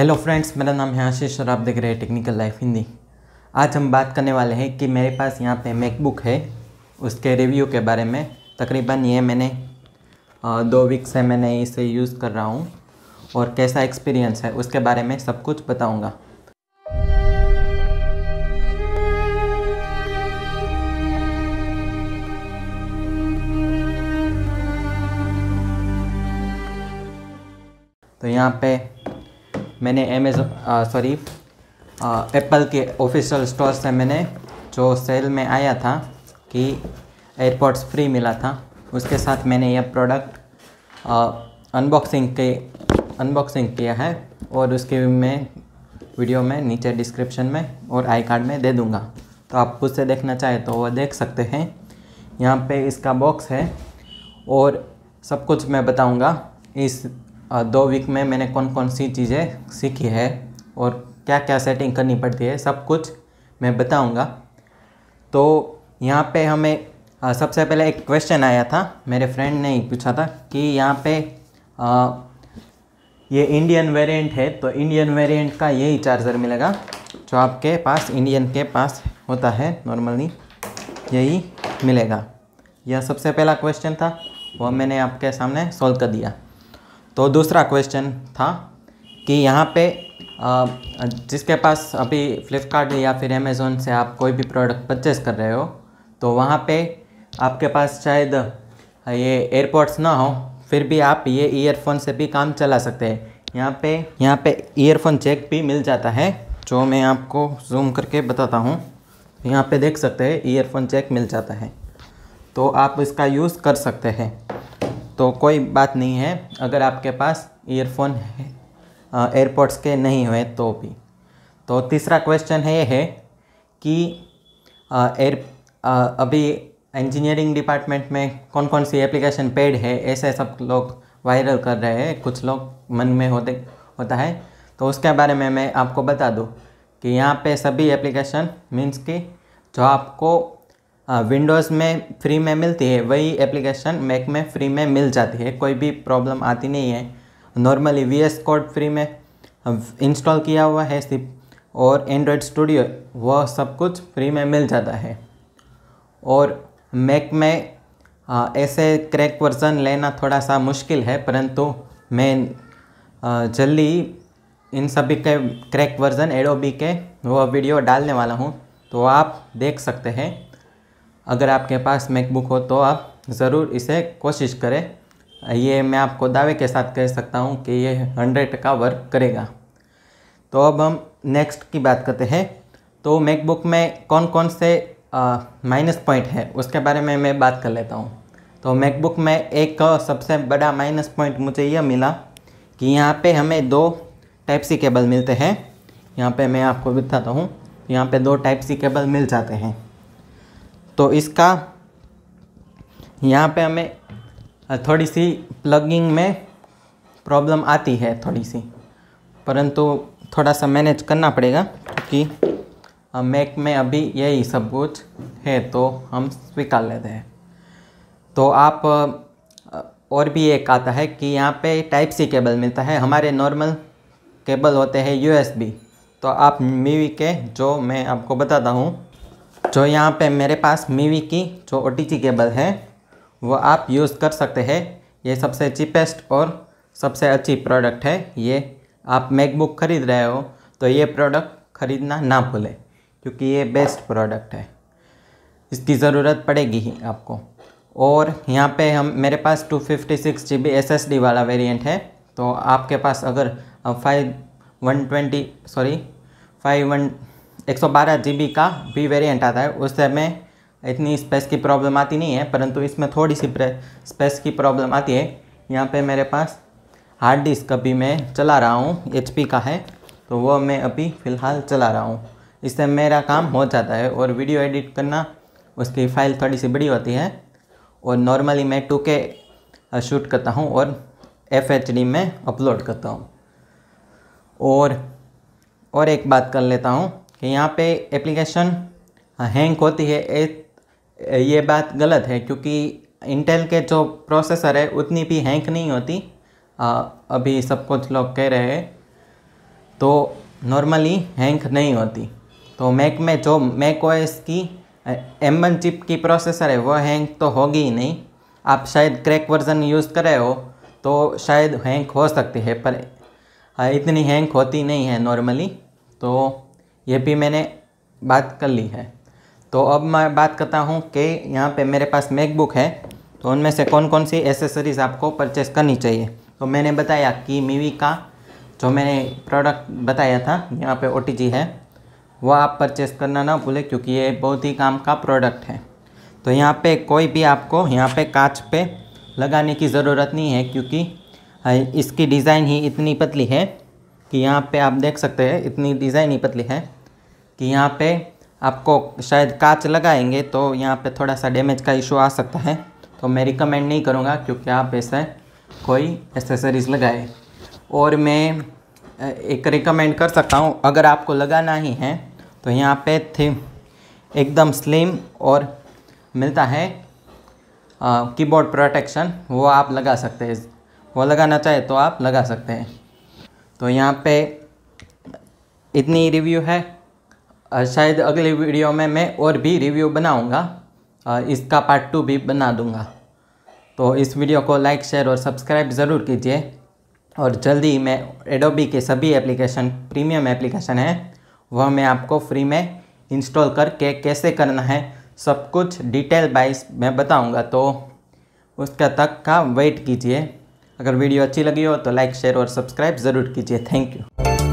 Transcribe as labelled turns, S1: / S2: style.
S1: hello friends मेरा नाम है आशीष और आप देख रहे हैं टेक्निकल लाइफ हिंदी आज हम बात करने वाले हैं कि मेरे पास यहाँ पे मैकबुक है उसके रिव्यू के बारे में तकरीबन ये मैंने दो वीक से मैंने इसे यूज़ कर रहा हूँ और कैसा एक्सपीरियंस है उसके बारे में सब कुछ बताऊँगा तो यहाँ पे मैंने अमेजो सॉरी एप्पल के ऑफिशियल स्टोर से मैंने जो सेल में आया था कि एयरपोर्ट्स फ्री मिला था उसके साथ मैंने यह प्रोडक्ट अनबॉक्सिंग के अनबॉक्सिंग किया है और उसके मैं वीडियो में नीचे डिस्क्रिप्शन में और आई कार्ड में दे दूँगा तो आप खुद से देखना चाहे तो वह देख सकते हैं यहाँ पे इसका बॉक्स है और सब कुछ मैं बताऊँगा इस दो वीक में मैंने कौन कौन सी चीज़ें सीखी है और क्या क्या सेटिंग करनी पड़ती है सब कुछ मैं बताऊंगा तो यहाँ पे हमें सबसे पहले एक क्वेश्चन आया था मेरे फ्रेंड ने पूछा था कि यहाँ पे आ, ये इंडियन वेरिएंट है तो इंडियन वेरिएंट का यही चार्जर मिलेगा जो आपके पास इंडियन के पास होता है नॉर्मली यही मिलेगा यह सबसे पहला क्वेश्चन था वो मैंने आपके सामने सॉल्व कर दिया तो दूसरा क्वेश्चन था कि यहाँ पे जिसके पास अभी फ्लिपकार्ट या फिर अमेज़ोन से आप कोई भी प्रोडक्ट परचेस कर रहे हो तो वहाँ पे आपके पास शायद ये एयरपोर्ट्स ना हो फिर भी आप ये ईयरफोन से भी काम चला सकते हैं यहाँ पे यहाँ पे ईयरफोन चेक भी मिल जाता है जो मैं आपको जूम करके बताता हूँ यहाँ पे देख सकते हैं ईयरफोन चेक मिल जाता है तो आप इसका यूज़ कर सकते हैं तो कोई बात नहीं है अगर आपके पास ईयरफोन एयरपोर्ट्स के नहीं हुए तो भी तो तीसरा क्वेश्चन है ये है कि एयर अभी इंजीनियरिंग डिपार्टमेंट में कौन कौन सी एप्लीकेशन पेड है ऐसे सब लोग वायरल कर रहे हैं कुछ लोग मन में होते होता है तो उसके बारे में मैं आपको बता दूँ कि यहाँ पे सभी एप्लीकेशन मीन्स कि जो आपको विंडोज़ में फ्री में मिलती है वही एप्लीकेशन मैक में फ्री में मिल जाती है कोई भी प्रॉब्लम आती नहीं है normally V S code free में इंस्टॉल किया हुआ है सिर्फ और एंड्रॉयड स्टूडियो वह सब कुछ फ्री में मिल जाता है और मैक में ऐसे क्रैक वर्जन लेना थोड़ा सा मुश्किल है परंतु मैं जल्दी इन सभी के क्रैक वर्जन एडोबी के वह वीडियो डालने वाला हूँ तो आप देख सकते हैं अगर आपके पास मैकबुक हो तो आप ज़रूर इसे कोशिश करें ये मैं आपको दावे के साथ कह सकता हूँ कि ये हंड्रेड का वर्क करेगा तो अब हम नेक्स्ट की बात करते हैं तो मैकबुक में कौन कौन से माइनस पॉइंट है उसके बारे में मैं बात कर लेता हूँ तो मैकबुक में एक सबसे बड़ा माइनस पॉइंट मुझे यह मिला कि यहाँ पे हमें दो टाइप सी केबल मिलते हैं यहाँ पे मैं आपको बताता हूँ यहाँ पे दो टाइप सी केबल मिल जाते हैं तो इसका यहाँ पे हमें थोड़ी सी प्लगिंग में प्रॉब्लम आती है थोड़ी सी परंतु थोड़ा सा मैनेज करना पड़ेगा क्योंकि मैक में अभी यही सब कुछ है तो हम स्वीकार लेते हैं तो आप और भी एक आता है कि यहाँ पे टाइप सी केबल मिलता है हमारे नॉर्मल केबल होते हैं यूएसबी तो आप मीवी के जो मैं आपको बताता हूँ जो यहाँ पे मेरे पास मीवी की जो ओ केबल है वो आप यूज़ कर सकते हैं ये सबसे चीपेस्ट और सबसे अच्छी प्रोडक्ट है ये आप मैकबुक ख़रीद रहे हो तो ये प्रोडक्ट ख़रीदना ना भूलें क्योंकि ये बेस्ट प्रोडक्ट है इसकी ज़रूरत पड़ेगी ही आपको और यहाँ पे हम मेरे पास two fifty six G B S S D वाला वेरिएंट है तो आपके पास अगर five one twenty sorry five one एक सौ का भी वेरिएंट आता है उस समय इतनी स्पेस की प्रॉब्लम आती नहीं है परंतु इसमें थोड़ी सी स्पेस की प्रॉब्लम आती है यहाँ पे मेरे पास हार्ड डिस्क अभी मैं चला रहा हूँ एच का है तो वो मैं अभी फ़िलहाल चला रहा हूँ इससे मेरा काम हो जाता है और वीडियो एडिट करना उसकी फ़ाइल थोड़ी सी बड़ी होती है और नॉर्मली मैं टू के शूट करता हूँ और एफ एच डी में अपलोड करता हूँ और और एक बात कर लेता हूँ कि यहाँ पे एप्लीकेशन हैंग होती है ए, ये बात गलत है क्योंकि इंटेल के जो प्रोसेसर है उतनी भी हैंग नहीं होती आ, अभी सब कुछ लोग कह रहे हैं तो नॉर्मली हैंग नहीं होती तो मैक में जो मैक ओएस की एम वन चिप की प्रोसेसर है वो हैंग तो होगी ही नहीं आप शायद क्रैक वर्जन यूज़ कर रहे हो तो शायद हैंग हो सकती है पर इतनी हैंग होती नहीं है नॉर्मली तो ये भी मैंने बात कर ली है तो अब मैं बात करता हूँ कि यहाँ पे मेरे पास मैकबुक है तो उनमें से कौन कौन सी एसेसरीज़ आपको परचेस करनी चाहिए तो मैंने बताया कि मीवी का जो मैंने प्रोडक्ट बताया था यहाँ पे ओ है वो आप परचेस करना ना भूलें क्योंकि ये बहुत ही काम का प्रोडक्ट है तो यहाँ पे कोई भी आपको यहाँ पे कांच पे लगाने की ज़रूरत नहीं है क्योंकि इसकी डिज़ाइन ही इतनी पतली है कि यहाँ पे आप देख सकते हैं इतनी डिज़ाइन ही पतली है कि यहाँ पे आपको शायद कांच लगाएंगे तो यहाँ पे थोड़ा सा डैमेज का इशू आ सकता है तो मैं रिकमेंड नहीं करूँगा क्योंकि आप ऐसे कोई एसेसरीज लगाए और मैं एक रिकमेंड कर सकता हूँ अगर आपको लगाना ही है तो यहाँ पे थी एकदम स्लिम और मिलता है कीबोर्ड प्रोटेक्शन वो आप लगा सकते हैं वो लगाना चाहे तो आप लगा सकते हैं तो यहाँ पे इतनी रिव्यू है शायद अगली वीडियो में मैं और भी रिव्यू बनाऊँगा इसका पार्ट टू भी बना दूँगा तो इस वीडियो को लाइक शेयर और सब्सक्राइब ज़रूर कीजिए और जल्दी मैं एडोबी के सभी एप्लीकेशन प्रीमियम एप्लीकेशन है वह मैं आपको फ्री में इंस्टॉल करके कैसे करना है सब कुछ डिटेल बाइज मैं बताऊंगा तो उसका तक का वेट कीजिए अगर वीडियो अच्छी लगी हो तो लाइक शेयर और सब्सक्राइब ज़रूर कीजिए थैंक यू